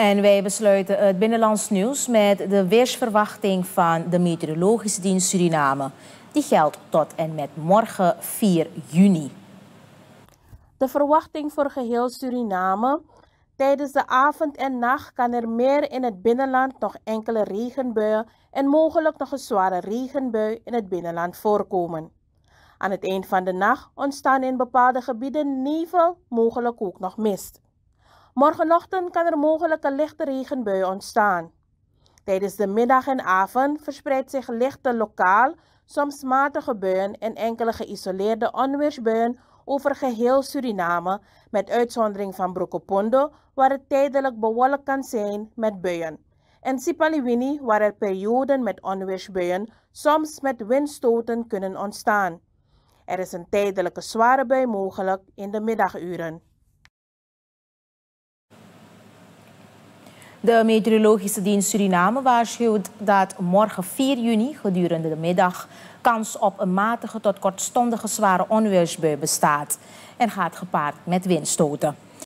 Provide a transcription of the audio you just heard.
En wij besluiten het binnenlands nieuws met de weersverwachting van de Meteorologische Dienst Suriname. Die geldt tot en met morgen 4 juni. De verwachting voor geheel Suriname. Tijdens de avond en nacht kan er meer in het binnenland nog enkele regenbuien en mogelijk nog een zware regenbui in het binnenland voorkomen. Aan het eind van de nacht ontstaan in bepaalde gebieden nevel, mogelijk ook nog mist. Morgenochtend kan er mogelijke lichte regenbuien ontstaan. Tijdens de middag en avond verspreidt zich lichte lokaal, soms matige buien en enkele geïsoleerde onweersbuien over geheel Suriname, met uitzondering van Brokopondo, waar het tijdelijk bewolkt kan zijn met buien, en Sipaliwini, waar er perioden met onweersbuien, soms met windstoten kunnen ontstaan. Er is een tijdelijke zware bui mogelijk in de middaguren. De Meteorologische Dienst Suriname waarschuwt dat morgen 4 juni gedurende de middag kans op een matige tot kortstondige zware onweersbui bestaat en gaat gepaard met windstoten.